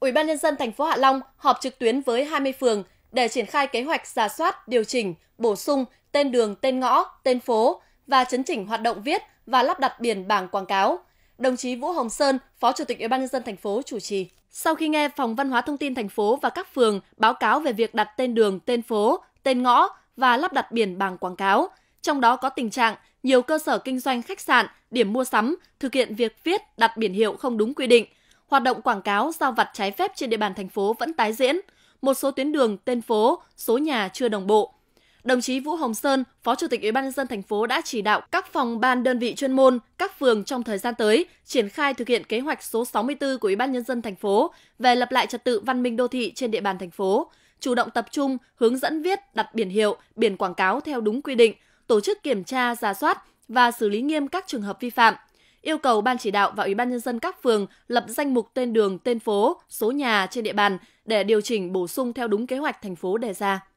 Ủy ban nhân dân thành phố Hạ Long họp trực tuyến với 20 phường để triển khai kế hoạch giả soát, điều chỉnh, bổ sung tên đường, tên ngõ, tên phố và chấn chỉnh hoạt động viết và lắp đặt biển bảng quảng cáo. Đồng chí Vũ Hồng Sơn, Phó Chủ tịch Ủy ban nhân dân thành phố chủ trì. Sau khi nghe Phòng Văn hóa Thông tin thành phố và các phường báo cáo về việc đặt tên đường, tên phố, tên ngõ và lắp đặt biển bảng quảng cáo, trong đó có tình trạng nhiều cơ sở kinh doanh khách sạn, điểm mua sắm thực hiện việc viết đặt biển hiệu không đúng quy định – hoạt động quảng cáo giao vặt trái phép trên địa bàn thành phố vẫn tái diễn, một số tuyến đường, tên phố, số nhà chưa đồng bộ. Đồng chí Vũ Hồng Sơn, Phó Chủ tịch Ủy ban nhân dân thành phố đã chỉ đạo các phòng ban đơn vị chuyên môn, các phường trong thời gian tới triển khai thực hiện kế hoạch số 64 của Ủy ban nhân dân thành phố về lập lại trật tự văn minh đô thị trên địa bàn thành phố, chủ động tập trung hướng dẫn viết, đặt biển hiệu, biển quảng cáo theo đúng quy định, tổ chức kiểm tra, giả soát và xử lý nghiêm các trường hợp vi phạm, yêu cầu ban chỉ đạo và ủy ban nhân dân các phường lập danh mục tên đường, tên phố, số nhà trên địa bàn để điều chỉnh bổ sung theo đúng kế hoạch thành phố đề ra.